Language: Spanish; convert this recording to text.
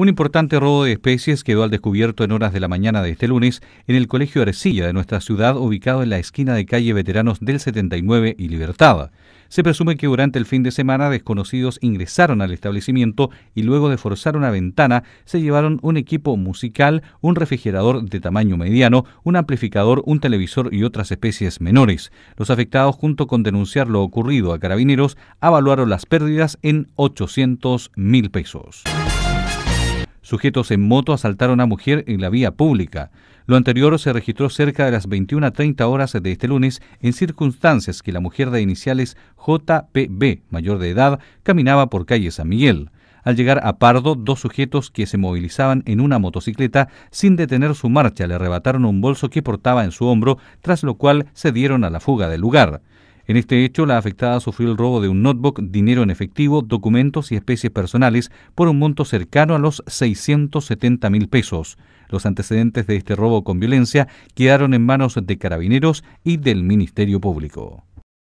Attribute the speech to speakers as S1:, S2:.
S1: Un importante robo de especies quedó al descubierto en horas de la mañana de este lunes en el Colegio Arcilla de nuestra ciudad, ubicado en la esquina de calle Veteranos del 79 y Libertad. Se presume que durante el fin de semana desconocidos ingresaron al establecimiento y luego de forzar una ventana se llevaron un equipo musical, un refrigerador de tamaño mediano, un amplificador, un televisor y otras especies menores. Los afectados, junto con denunciar lo ocurrido a carabineros, avaluaron las pérdidas en 800 mil pesos. Sujetos en moto asaltaron a mujer en la vía pública. Lo anterior se registró cerca de las 21.30 horas de este lunes en circunstancias que la mujer de iniciales JPB, mayor de edad, caminaba por calle San Miguel. Al llegar a Pardo, dos sujetos que se movilizaban en una motocicleta sin detener su marcha le arrebataron un bolso que portaba en su hombro, tras lo cual se dieron a la fuga del lugar. En este hecho, la afectada sufrió el robo de un notebook, dinero en efectivo, documentos y especies personales por un monto cercano a los 670 mil pesos. Los antecedentes de este robo con violencia quedaron en manos de carabineros y del Ministerio Público.